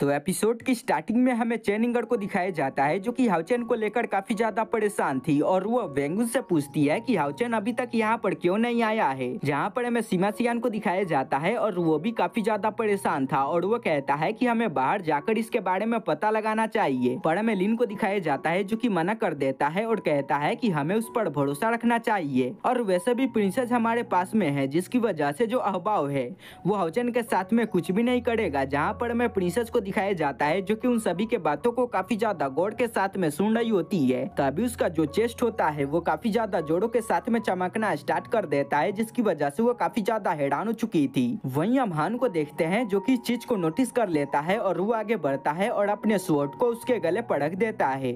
तो एपिसोड की स्टार्टिंग में हमें चैनिंगर को दिखाया जाता है जो कि हाउचेन को लेकर काफी ज्यादा परेशान थी और वह वेंगु से पूछती है कि हाउचेन अभी तक यहाँ पर क्यों नहीं आया है जहाँ पर हमें सीमा सियान को दिखाया जाता है और वो भी काफी ज्यादा परेशान था और वो कहता है की हमें बाहर जाकर इसके बारे में पता लगाना चाहिए पर हमें लिन को दिखाया जाता है जो की मना कर देता है और कहता है की हमें उस पर भरोसा रखना चाहिए और वैसे भी प्रिंसेस हमारे पास में है जिसकी वजह से जो अहबाव है वो हाउचेन के साथ में कुछ भी नहीं करेगा जहाँ पर हमें प्रिंसेस को दिखाया जाता है जो की उन सभी के बातों को काफी ज्यादा गौर के साथ में सुन रही होती है तभी उसका जो चेस्ट होता है वो काफी ज्यादा जोड़ों के साथ में चमकना स्टार्ट कर देता है जिसकी वजह से वो काफी ज्यादा हैरान हो चुकी थी हम अमहान को देखते हैं जो की इस चीज को नोटिस कर लेता है और वो आगे बढ़ता है और अपने स्वर्ट को उसके गले पर रख देता है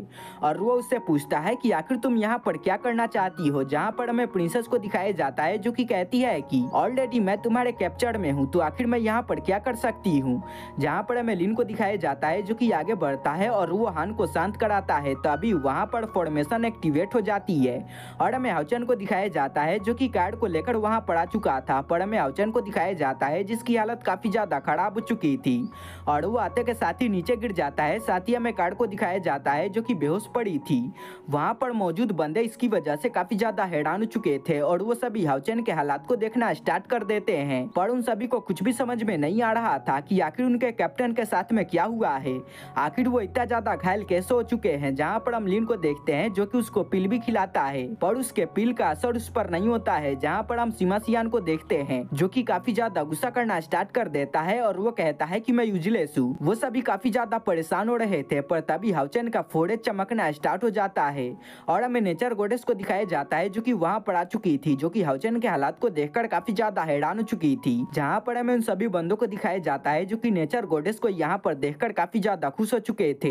और वो उससे पूछता है की आखिर तुम यहाँ पर क्या करना चाहती हो जहाँ पर हमें प्रिंसेस को दिखाया जाता है जो कि कहती है कि ऑलरेडी मैं तुम्हारे कैप्चर में हूँ तो आखिर मैं यहाँ पर क्या कर सकती हूँ जहाँ पर हमें लिन को दिखाया जाता है जो कि आगे बढ़ता है और वो हान को शांत कराता है तभी वहाँ पर फॉर्मेशन एक्टिवेट हो जाती है और हमें हवचन को दिखाया जाता है जो कि कार्ड को लेकर वहाँ पड़ा चुका था पर हमें हवचन को दिखाया जाता है जिसकी हालत काफ़ी ज़्यादा खराब हो चुकी थी और वो आते के साथ ही नीचे गिर जाता है साथ ही हमें कार्ड को दिखाया जाता है जो की बेहोश पड़ी थी वहाँ पर मौजूद बंदे इसकी वजह से काफ़ी ज़्यादा हैरान हो चुके थे और वो सभी हवचन के हालात को देखना स्टार्ट कर देते हैं पर उन सभी को कुछ भी समझ में नहीं आ रहा था कि आखिर उनके कैप्टन के साथ साथ में क्या हुआ है आखिर वो इतना ज्यादा घायल कैसे हो चुके हैं जहाँ पर हम लीन को देखते हैं जो कि उसको पिल भी खिलाता है पर उसके पिल का असर उस पर नहीं होता है जहाँ पर हम सीमा सियान को देखते हैं जो की काफी ज्यादा गुस्सा करना स्टार्ट कर देता है और वो कहता है की मैं यूजलेस हूँ वो सभी काफी ज्यादा परेशान हो रहे थे पर तभी हाउचन का फोड़े चमकना स्टार्ट हो जाता है और हमें नेचर गोडेस को दिखाया जाता है जो की वहाँ पर आ चुकी थी जो की हाउचन के हालात को देख काफी ज्यादा हैरान हो चुकी थी जहाँ पर हमें उन सभी बंदों को दिखाया जाता है जो की नेचर गोडेस को यहाँ यहाँ पर देखकर काफ़ी ज़्यादा खुश हो चुके थे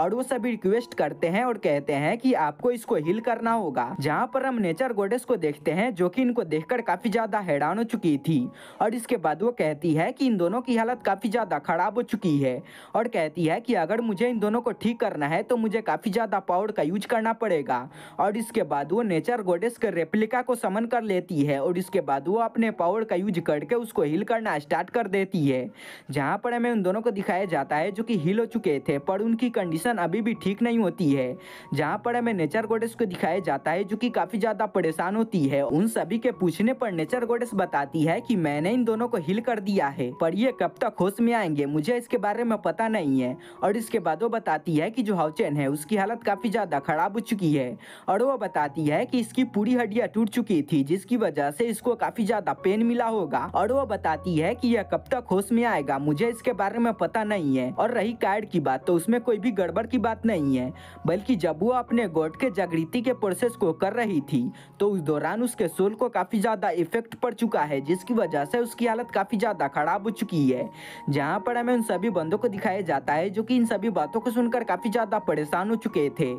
और वो सभी रिक्वेस्ट करते हैं और कहते हैं कि आपको इसको हिल करना होगा जहाँ पर हम नेचर गोडेस को देखते हैं जो कि इनको देखकर काफ़ी ज़्यादा हैरान हो चुकी थी और इसके बाद वो कहती है कि इन दोनों की हालत काफ़ी ज़्यादा खराब हो चुकी है और कहती है कि अगर मुझे इन दोनों को ठीक करना है तो मुझे काफ़ी ज़्यादा पावर का यूज करना पड़ेगा और इसके बाद वो नेचर गोडेस के रेप्लिका को समन कर लेती है और इसके बाद वो अपने पावर का यूज करके उसको हिल करना स्टार्ट कर देती है जहाँ पर हमें उन दोनों को दिखाया जाता है जो कि हिल हो चुके थे पर उनकी कंडीशन अभी भी ठीक नहीं होती है जहाँ पर हमें नेचर गोडेस को दिखाया जाता है जो कि काफी ज्यादा परेशान होती है उन सभी के पूछने पर नेचर गोडेस बताती है कि मैंने इन दोनों को हिल कर दिया है पर ये कब तक होश में आएंगे मुझे इसके बारे में पता नहीं है और इसके बाद वो बताती है की जो हाउचेन है उसकी हालत काफी ज्यादा खराब हो चुकी है और वो बताती है कि इसकी पूरी हड्डियां टूट चुकी थी जिसकी वजह से इसको काफी ज्यादा पेन मिला होगा और वो बताती है कि यह कब तक होश में आएगा मुझे इसके बारे में पता नहीं नहीं है और रही कार्ड की बात तो उसमें कोई भी गड़बड़ की बात नहीं है बल्कि जब वो अपने गोट के जागृति के प्रोसेस को कर रही थी तो उस दौरान उसके सोल को काफ़ी ज़्यादा इफेक्ट पड़ चुका है जिसकी वजह से उसकी हालत काफ़ी ज़्यादा खराब हो चुकी है जहाँ पर हमें उन सभी बंदों को दिखाया जाता है जो की इन सभी बातों को सुनकर काफ़ी ज़्यादा परेशान हो चुके थे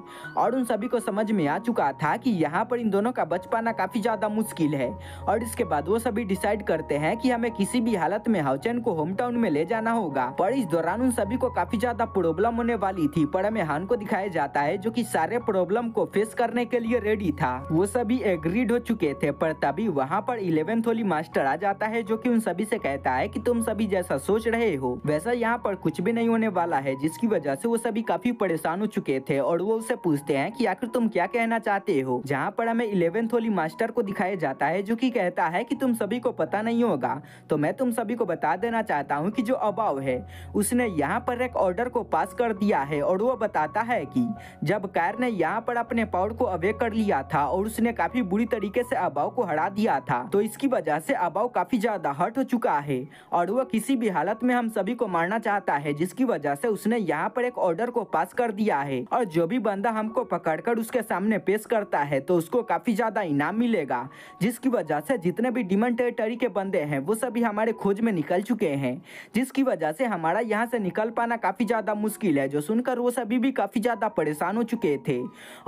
और उन सभी को समझ में आ चुका था की यहाँ पर इन दोनों का बच पाना काफ़ी ज़्यादा मुश्किल है और इसके बाद वो सभी डिसाइड करते हैं कि हमें किसी भी हालत में हाउचन को होम टाउन में ले जाना होगा पर इस दौरान दौरान उन सभी को काफी ज्यादा प्रॉब्लम होने वाली थी पर हमें हान को दिखाया जाता है जो कि सारे प्रॉब्लम को फेस करने के लिए रेडी था वो सभी एग्रीड हो चुके थे पर तभी वहाँ पर इलेवेंथ होली मास्टर आ जाता है जो की उन सभी से कहता है की तुम सभी जैसा सोच रहे हो वैसा यहाँ पर कुछ भी नहीं होने वाला है जिसकी वजह से वो सभी काफी परेशान हो चुके थे और वो उसे पूछते हैं की आखिर तुम क्या कहना चाहते हो जहाँ पर हमें इलेवेंथ होली मास्टर को दिखाया जाता है जो की कहता है की तुम सभी को पता नहीं होगा तो मैं तुम सभी को बता देना चाहता हूँ की जो अभाव है उस उसने यहाँ पर एक ऑर्डर को पास कर दिया है और वो बताता है कि जब कार ने यहाँ पर अपने पावर को अवे कर लिया था और उसने काफी बुरी तरीके से अबाव को हरा दिया था तो इसकी वजह से अबाव काफी ज्यादा हर्ट हो चुका है और वह किसी भी हालत में हम सभी को मारना चाहता है जिसकी वजह से उसने यहाँ पर एक ऑर्डर को पास कर दिया है और जो भी बंदा हमको कर उसके सामने पेश करता है तो उसको काफी ज्यादा इनाम मिलेगा जिसकी वजह से जितने भी डिमन टेरिटरी के बंदे है वो सभी हमारे खोज में निकल चुके हैं जिसकी वजह से हमारा यहाँ यहाँ से निकल पाना काफ़ी ज़्यादा मुश्किल है जो सुनकर वो सभी भी काफ़ी ज़्यादा परेशान हो चुके थे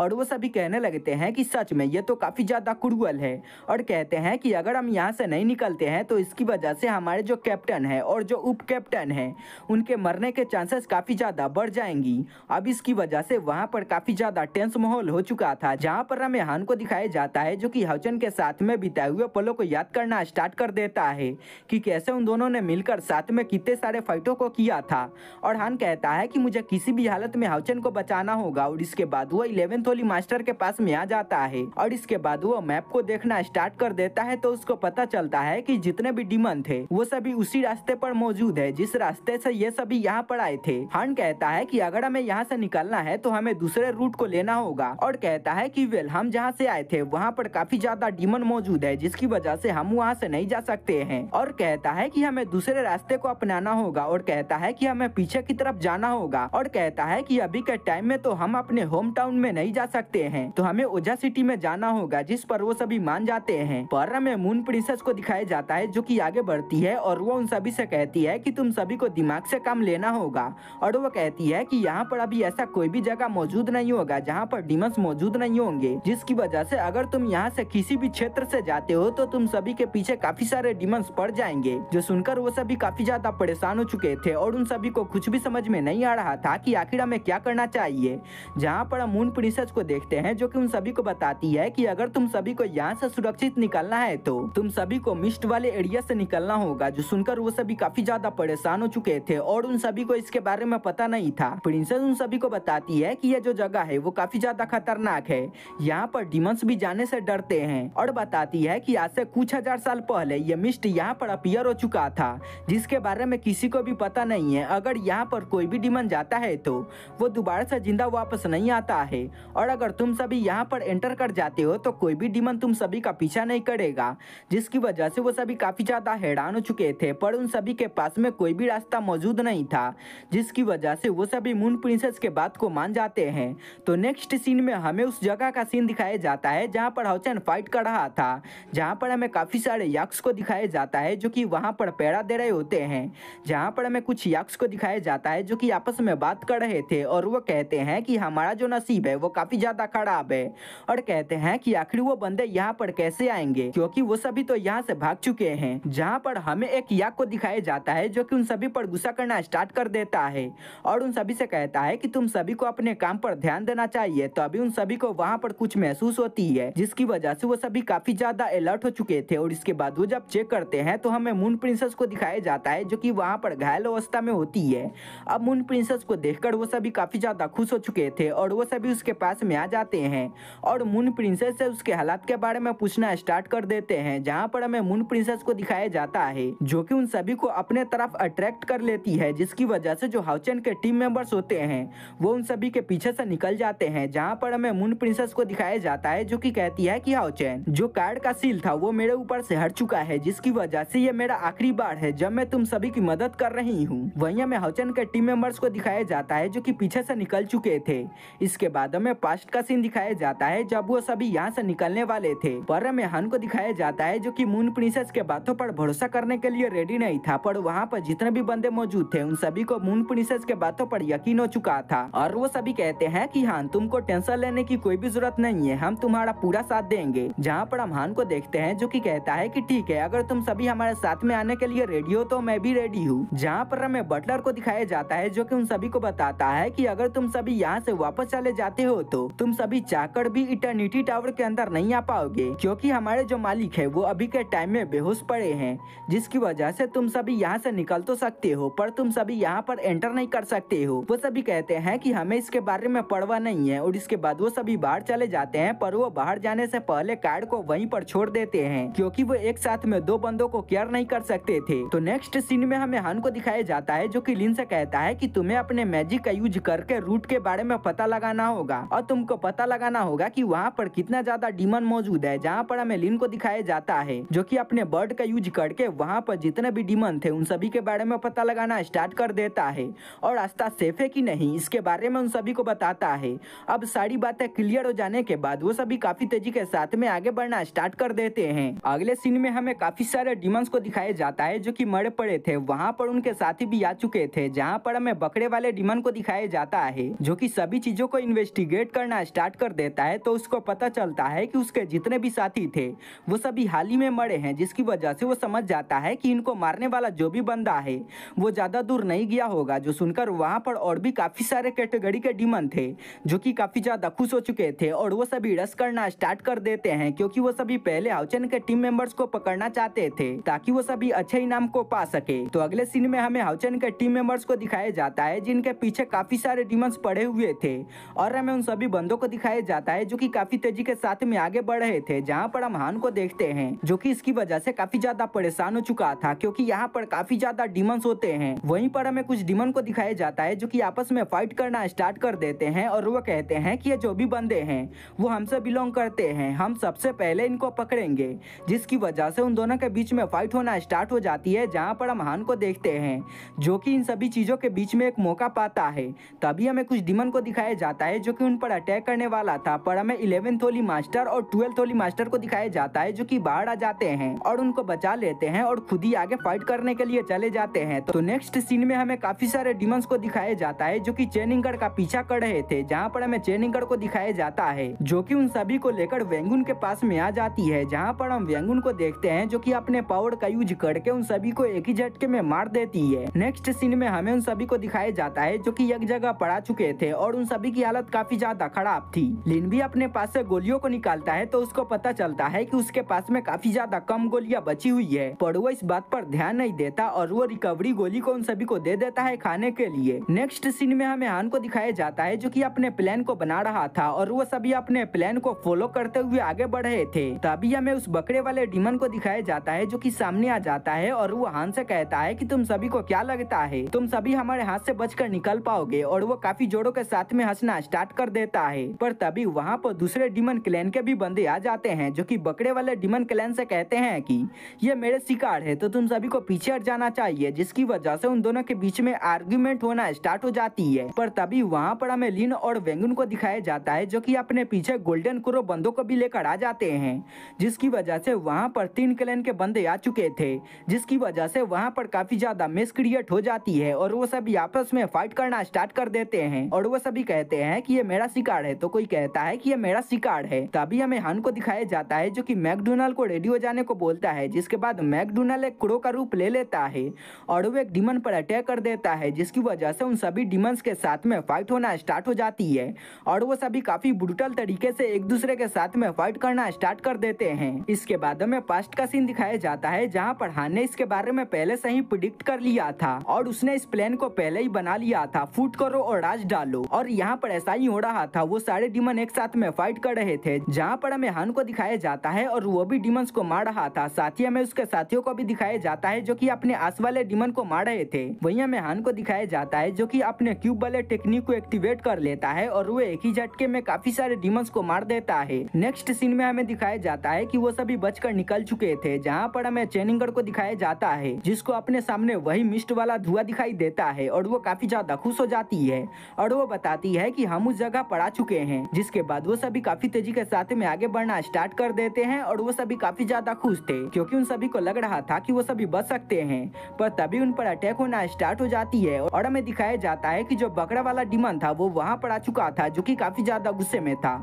और वो सभी कहने लगते हैं कि सच में ये तो काफ़ी ज़्यादा कुरुअल है और कहते हैं कि अगर हम यहाँ से नहीं निकलते हैं तो इसकी वजह से हमारे जो कैप्टन है और जो उप कैप्टन है उनके मरने के चांसेस काफ़ी ज़्यादा बढ़ जाएंगी अब इसकी वजह से वहाँ पर काफ़ी ज़्यादा टेंस माहौल हो चुका था जहाँ पर रमेहान को दिखाया जाता है जो कि हवचन के साथ में बिताए हुए पलों को याद करना स्टार्ट कर देता है कि कैसे उन दोनों ने मिलकर साथ में कितने सारे फाइटों को किया था और हान कहता है कि मुझे किसी भी हालत में हाउचन को बचाना होगा और इसके बाद वह इलेवेंथ होली मास्टर के पास में आ जाता है और इसके बाद वो मैप को देखना स्टार्ट कर देता है तो उसको पता चलता है की जितने भी डिमन थे वो सभी उसी रास्ते पर मौजूद है जिस रास्ते से ये सभी यहाँ पर आए थे हान कहता है की अगर हमें यहाँ से निकलना है तो हमें दूसरे रूट को लेना होगा और कहता है की वेल हम जहाँ से आए थे वहाँ पर काफी ज्यादा डिमन मौजूद है जिसकी वजह से हम वहाँ से नहीं जा सकते हैं और कहता है कि हमें दूसरे रास्ते को अपनाना होगा और कहता है है कि हमें पीछे की तरफ जाना होगा और कहता है कि अभी के टाइम में तो हम अपने होम टाउन में नहीं जा सकते हैं तो हमें ओझा सिटी में जाना होगा जिस पर वो सभी मान जाते हैं पर में मून प्रिंसेस को दिखाया जाता है जो की आगे बढ़ती है और वो उन सभी ऐसी कहती है की तुम सभी को दिमाग ऐसी काम लेना होगा और वो कहती है की यहाँ पर अभी ऐसा कोई भी जगह मौजूद नहीं होगा जहाँ पर डिमस मौजूद नहीं होंगे जिसकी वजह ऐसी अगर तुम यहाँ ऐसी किसी भी क्षेत्र ऐसी जाते हो तो तुम सभी के पीछे काफी सारे डिमंस पड़ जाएंगे जो सुनकर वो सभी काफी ज्यादा परेशान हो चुके थे और उन सभी को कुछ भी समझ में नहीं आ रहा था कि आखिर हमें क्या करना चाहिए जहाँ पर हम उन प्रिंसेस को देखते हैं जो कि उन सभी को बताती है कि अगर तुम सभी को यहाँ से सुरक्षित निकलना है तो तुम सभी को मिस्ट वाले एरिया से निकलना होगा जो सुनकर वो सभी काफी ज्यादा परेशान हो चुके थे और उन सभी को इसके बारे में पता नहीं था प्रिंसेस उन सभी को बताती है की यह जो जगह है वो काफी ज्यादा खतरनाक है यहाँ पर डिमंस भी जाने से डरते हैं और बताती है की आज से कुछ हजार साल पहले ये मिस्ट यहाँ पर अपियर हो चुका था जिसके बारे में किसी को भी पता नहीं नहीं है अगर यहाँ पर कोई भी डिमन जाता है तो वो दोबारा से जिंदा वापस नहीं आता है और अगर तुम सभी यहाँ पर एंटर कर जाते हो तो कोई भी डिमन तुम सभी का पीछा नहीं करेगा जिसकी वजह से वो सभी काफ़ी ज़्यादा हैरान हो चुके थे पर उन सभी के पास में कोई भी रास्ता मौजूद नहीं था जिसकी वजह से वो सभी मून प्रिंसेस के बात को मान जाते हैं तो नेक्स्ट सीन में हमें उस जगह का सीन दिखाया जाता है जहाँ पर हाउचैन फाइट कर रहा था जहाँ पर हमें काफ़ी सारे यक्स को दिखाया जाता है जो कि वहाँ पर पैड़ा दे रहे होते हैं जहाँ पर हमें कुछ यक्ष शख्स को दिखाया जाता है जो कि आपस में बात कर रहे थे और वो कहते हैं कि हमारा जो नसीब है वो काफी ज्यादा खराब है और कहते हैं कि आखिर वो बंदे यहाँ पर कैसे आएंगे क्योंकि वो सभी तो यहाँ से भाग चुके हैं जहाँ पर हमें एक याक को दिखाया जाता है जो की उन सभी पर गुस्सा करना स्टार्ट कर देता है और उन सभी से कहता है की तुम सभी को अपने काम पर ध्यान देना चाहिए तो अभी उन सभी को वहाँ पर कुछ महसूस होती है जिसकी वजह से वो सभी काफी ज्यादा अलर्ट हो चुके थे और इसके बाद वो जब चेक करते हैं तो हमें मून प्रिंसेस को दिखाया जाता है जो की वहाँ पर घायल अवस्था में में होती है अब मून प्रिंसेस को देखकर वो सभी काफ़ी ज़्यादा खुश हो चुके थे और वो सभी उसके पास में आ जाते हैं और मून प्रिंसेस से उसके हालात के बारे में पूछना स्टार्ट कर देते हैं जहाँ पर हमें मून प्रिंसेस को दिखाया जाता है जो कि उन सभी को अपने तरफ अट्रैक्ट कर लेती है जिसकी वजह से जो हाउचन के टीम मेंबर्स होते हैं वो उन सभी के पीछे से निकल जाते हैं जहाँ पर हमें मून प्रिंसेस को दिखाया जाता है जो की कहती है की हाउचैन जो कार्ड का सील था वो मेरे ऊपर से हट चुका है जिसकी वजह से ये मेरा आखिरी बार है जब मैं तुम सभी की मदद कर रही हूँ वहीं हमें हौचन के टीम मेंबर्स को दिखाया जाता है जो कि पीछे से निकल चुके थे इसके बाद हमें पास्ट का सीन दिखाया जाता है जब वो सभी यहाँ से निकलने वाले थे पर हमें हन को दिखाया जाता है जो कि मून प्रिंसेस के बातों पर भरोसा करने के लिए रेडी नहीं था पर वहाँ पर जितने भी बंदे मौजूद थे उन सभी को मून प्रिंसेस के बातों पर यकीन हो चुका था और वो सभी कहते हैं की हान तुमको टेंशन लेने की कोई भी जरूरत नहीं है हम तुम्हारा पूरा साथ देंगे जहाँ पर हम हान को देखते हैं जो की कहता है की ठीक है अगर तुम सभी हमारे साथ में आने के लिए रेडी हो तो मैं भी रेडी हूँ जहाँ पर हमें में बटलर को दिखाया जाता है जो कि उन सभी को बताता है कि अगर तुम सभी यहाँ से वापस चले जाते हो तो तुम सभी चाकर भी इटर्निटी टावर के अंदर नहीं आ पाओगे क्योंकि हमारे जो मालिक है वो अभी के टाइम में बेहोश पड़े हैं जिसकी वजह से तुम सभी यहाँ से निकल तो सकते हो पर तुम सभी यहाँ पर एंटर नहीं कर सकते हो वो सभी कहते हैं की हमें इसके बारे में पड़वा नहीं है और इसके बाद वो सभी बाहर चले जाते हैं पर वो बाहर जाने से पहले कार्ड को वहीं पर छोड़ देते हैं क्योंकि वो एक साथ में दो बंदों को केयर नहीं कर सकते थे तो नेक्स्ट सीन में हमें हन को दिखाया जाता होता है जो कि लिन से कहता है कि तुम्हें अपने मैजिक का यूज करके रूट के बारे में पता लगाना होगा और तुमको पता लगाना होगा कि वहाँ पर कितना ज्यादा डीमन मौजूद है जहाँ पर हमें लिन को दिखाया जाता है जो कि अपने बर्ड का यूज करके वहाँ पर जितने भी डीमन थे उन सभी के बारे में पता लगाना स्टार्ट कर देता है और रास्ता सेफ है की नहीं इसके बारे में उन सभी को बताता है अब सारी बातें क्लियर हो जाने के बाद वो सभी काफी तेजी के साथ में आगे बढ़ना स्टार्ट कर देते हैं अगले सीन में हमें काफी सारे डीमंस को दिखाया जाता है जो की मरे पड़े थे वहाँ पर उनके साथी भी भी आ चुके थे जहाँ पर हमें बकरे वाले डिमन को दिखाया जाता है जो की सभी चीजों को इन्वेस्टिगेट करना स्टार्ट कर देता है तो उसको पता चलता है की उसके जितने भी साथी थे वो सभी हाल ही में मरे हैं जिसकी वजह से वो समझ जाता है की इनको मारने वाला जो भी बंदा है वो ज्यादा दूर नहीं गया होगा जो सुनकर वहाँ पर और भी काफी सारे कैटेगरी के डिमन थे जो की काफी ज्यादा खुश हो चुके थे और वो सभी रस करना स्टार्ट कर देते हैं क्योंकि वो सभी पहले हाउचन के टीम मेंबर्स को पकड़ना चाहते थे ताकि वो सभी अच्छे इनाम को पा सके तो अगले सीन में हमें हाउचन कैप्टन के टीम मेंबर्स को दिखाया जाता है जिनके पीछे काफी सारे डिमंस पड़े हुए थे और हमें उन सभी बंदों को दिखाया जाता है जो कि काफी तेजी के साथ में आगे बढ़ रहे थे जहाँ पर हम हान को देखते हैं जो कि इसकी वजह से काफी ज्यादा परेशान हो चुका था क्योंकि यहाँ पर काफी ज्यादा डिमंस होते हैं वही पर हमें कुछ डिमन को दिखाया जाता है जो की आपस में फाइट करना स्टार्ट कर देते हैं और वो कहते हैं की ये जो भी बंदे हैं वो हमसे बिलोंग करते हैं हम सबसे पहले इनको पकड़ेंगे जिसकी वजह से उन दोनों के बीच में फाइट होना स्टार्ट हो जाती है जहाँ पर हम हान को देखते हैं जो कि इन सभी चीज़ों के बीच में एक मौका पाता है तभी हमें कुछ डिमन को दिखाया जाता है जो कि उन पर अटैक करने वाला था पर हमें इलेवेंथ होली मास्टर और ट्वेल्थ होली मास्टर को दिखाया जाता है जो कि बाहर आ जाते हैं और उनको बचा लेते हैं और खुद ही आगे फाइट करने के लिए चले जाते हैं तो नेक्स्ट सीन में हमें काफी सारे डिमन को दिखाया जाता है जो की चेनिंगगढ़ का पीछा कर रहे थे जहाँ पर हमें चेनिंगगढ़ को दिखाया जाता है जो की उन सभी को लेकर वेंगुन के पास में आ जाती है जहाँ पर हम वेंगुन को देखते हैं जो की अपने पावर का यूज करके उन सभी को एक ही झटके में मार देती है नेक्स्ट सीन में हमें उन सभी को दिखाया जाता है जो कि एक जगह पड़ा चुके थे और उन सभी की हालत काफी ज्यादा खराब थी लिन भी अपने पास से गोलियों को निकालता है तो उसको पता चलता है कि उसके पास में काफी ज्यादा कम गोलियां बची हुई है पर वो इस बात पर ध्यान नहीं देता और वो रिकवरी गोली को उन सभी को दे देता है खाने के लिए नेक्स्ट सीन में हमें हान को दिखाया जाता है जो की अपने प्लान को बना रहा था और वो सभी अपने प्लान को फॉलो करते हुए आगे बढ़ रहे थे तभी हमें उस बकरे वाले डिमन को दिखाया जाता है जो की सामने आ जाता है और वो हान से कहता है की तुम सभी को क्या लग लगता है तुम सभी हमारे हाथ से बचकर निकल पाओगे और वो काफी जोड़ों के साथ में हंसना स्टार्ट कर देता है पर तभी वहाँ पर दूसरे डिमन क्लैन के भी बंदे आ जाते हैं जो की बकरे वाले डिमन क्लैन से कहते हैं की ये मेरे शिकार है तो तुम सभी को पीछे हट जाना चाहिए जिसकी वजह से उन दोनों के बीच में आर्ग्यूमेंट होना स्टार्ट हो जाती है पर तभी वहाँ पर हमें लिन और वेंगुन को दिखाया जाता है जो की अपने पीछे गोल्डन क्रो बंदों को भी लेकर आ जाते हैं जिसकी वजह से वहाँ पर तीन क्लैन के बंदे आ चुके थे जिसकी वजह से वहाँ पर काफी ज्यादा मिस क्रिएट हो जाती है और वो सभी आपस में फाइट करना स्टार्ट कर देते हैं और वो सभी कहते हैं कि ये मेरा शिकार है तो कोई कहता है कि ये मेरा शिकार है तभी हमें हन को दिखाया जाता है जो कि मैकडोनल्ड को रेडी हो जाने को बोलता है जिसके बाद मैकडोनल्ड एक क्रो का रूप ले लेता है और वो एक डिमन पर अटैक कर देता है जिसकी वजह से उन सभी डिमन्स के साथ में फाइट होना स्टार्ट हो जाती है और वो सभी काफी ब्रुटल तरीके से एक दूसरे के साथ में फाइट करना स्टार्ट कर देते हैं इसके बाद हमें पास्ट का सीन दिखाया जाता है जहाँ पर हान ने इसके बारे में पहले से ही प्रिडिक्ट कर लिया था था और उसने इस प्लान को पहले ही बना लिया था फूट करो और राज डालो और यहाँ पर ऐसा ही हो रहा था वो सारे डिमन एक साथ में फाइट कर रहे थे जहाँ पर हमें हान को दिखाया जाता है और वो भी डिमन को मार रहा था साथ ही हमें उसके साथियों को भी दिखाया जाता है जो की अपने आस वाले डिमन को मार रहे थे वही हमें हान को दिखाया जाता है जो की अपने क्यूब वाले टेक्निक को एक्टिवेट कर लेता है और वो एक ही झटके में काफी सारे डिमन को मार देता है नेक्स्ट सीन में हमें दिखाया जाता है की वो सभी बचकर निकल चुके थे जहाँ पर हमें चेनिंगर को दिखाया जाता है जिसको अपने सामने वही मिस्ट वाला धुआं दिखाई देता है और वो काफी ज्यादा खुश हो जाती है और वो बताती है कि हम उस जगह आ चुके हैं जिसके बाद वो सभी काफी तेजी के साथ में आगे बढ़ना स्टार्ट कर देते हैं और वो सभी काफी ज्यादा खुश थे क्योंकि उन सभी को लग रहा था कि वो सभी बच सकते हैं पर तभी उन पर अटैक होना स्टार्ट हो जाती है और हमें दिखाया जाता है की जो बकरा वाला डिमन था वो वहाँ पर आ चुका था जो की काफी ज्यादा गुस्से में था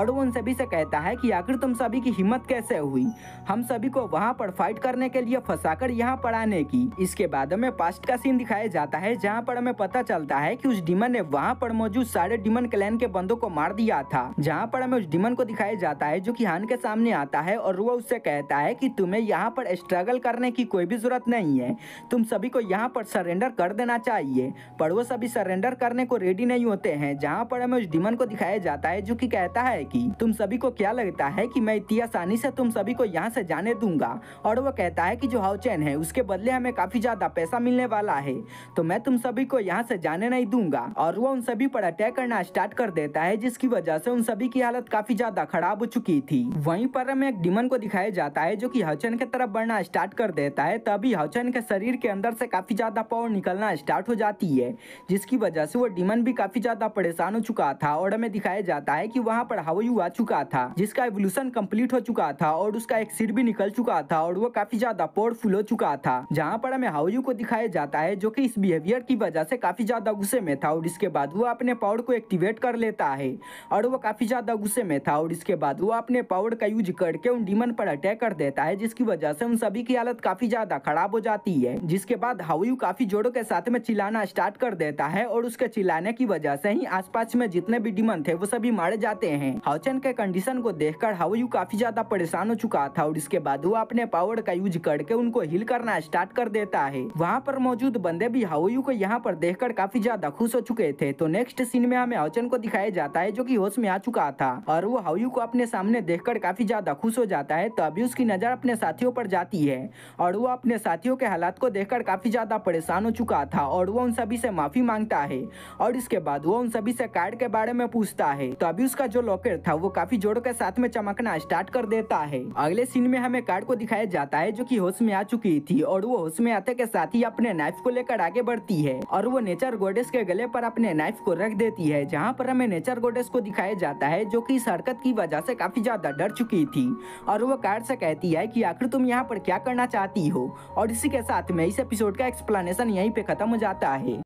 और वो उन सभी से कहता है की आखिर तुम सभी की हिम्मत कैसे हुई हम सभी को वहाँ पर फाइट करने के लिए फंसा कर यहाँ पर आने की इसके बाद हमें पास्ट का सीन दिखाया जाता है जहाँ पर हमें पता चलता है कि उस डिमन ने वहाँ पर मौजूद सारे डिमन क्लैन के बंदों को मार दिया था जहाँ पर हमें उस डिमन को दिखाया जाता है जो की हान के सामने आता है और वो उससे कहता है की तुम्हें यहाँ पर स्ट्रगल करने की कोई भी जरूरत नहीं है तुम सभी को यहाँ पर सरेंडर कर देना चाहिए पर वो सभी सरेंडर करने को रेडी नहीं होते हैं जहाँ पर हमें उस डिमन को दिखाया जाता है जो की कहता है की तुम सभी को क्या लगता है की मैं इतनी आसानी से तुम सभी को यहाँ से जाने दूंगा और वो कहता है की जो हाउचेन है उसके बदले हमें काफी ज्यादा पैसा मिलने वाला है तो मैं तुम सभी को यहाँ से जाने नहीं दूंगा और वो उन सभी पर अटैक करना स्टार्ट कर देता है जिसकी वजह से उन सभी की हालत काफी ज्यादा खराब हो चुकी थी वहीं पर हमें एक डिमन को दिखाया जाता है जो की हचन के तरफ बढ़ना स्टार्ट कर देता है तभी हचन के शरीर के अंदर से काफी ज्यादा पावर निकलना स्टार्ट हो जाती है जिसकी वजह से वो डिमन भी काफी ज्यादा परेशान हो चुका था और हमें दिखाया जाता है की वहाँ पर हावयू आ चुका था जिसका एवोल्यूशन कम्प्लीट हो चुका था और उसका एक सिर भी निकल चुका था और वो काफी ज्यादा पावरफुल हो चुका था जहाँ पर हमें हवायू को दिखाया जाता आता है जो कि इस बिहेवियर की वजह से काफ़ी ज़्यादा गुस्से में था और इसके बाद वो अपने पावर को एक्टिवेट कर लेता है और वो काफ़ी ज़्यादा गुस्से में था और इसके बाद वो अपने पावर का यूज करके उन डीमन पर अटैक कर देता है जिसकी वजह से उन सभी की हालत काफ़ी ज़्यादा खराब हो जाती है जिसके बाद हाउयू काफ़ी जोड़ो के साथ में चिल्लाना स्टार्ट कर देता है और उसके चिल्लाने की वजह से ही आस में जितने भी डिमन थे वो सभी मारे जाते हैं हाउचन के कंडीशन को देख कर काफ़ी ज़्यादा परेशान हो चुका था और इसके बाद वो अपने पावर का यूज करके उनको हिल करना स्टार्ट कर देता है वहाँ पर मौजूद बंदे भी हाउयू को यहाँ पर देखकर काफी ज्यादा खुश हो चुके थे तो नेक्स्ट सीन में हमें अवचन को दिखाया जाता है जो की होश में आ चुका था और वो हाउयू को अपने सामने देखकर काफी ज्यादा खुश हो जाता है अभी उसकी नजर अपने साथियों पर जाती है और वो अपने साथियों के हालात को देखकर काफी ज्यादा परेशान हो चुका था और वो उन सभी से माफी मांगता है और इसके बाद वो उन सभी से कार्ड के बारे में पूछता है तो अभी उसका जो लॉकेट था वो काफी जोड़ के साथ में चमकना स्टार्ट कर देता है अगले सीन में हमें कार्ड को दिखाया जाता है जो की होश में आ चुकी थी और वो होश में आते के साथ ही अपने नाइफ को लेकर आगे बढ़ती है और वो नेचर गोडेस के गले पर अपने नाइफ को रख देती है जहाँ पर हमें नेचर गोडेस को दिखाया जाता है जो की इस हरकत की वजह से काफी ज्यादा डर चुकी थी और वो कार से कहती है की आखिर तुम यहाँ पर क्या करना चाहती हो और इसी के साथ में इस एपिसोड का एक्सप्लेनेशन यहीं पे खत्म हो जाता है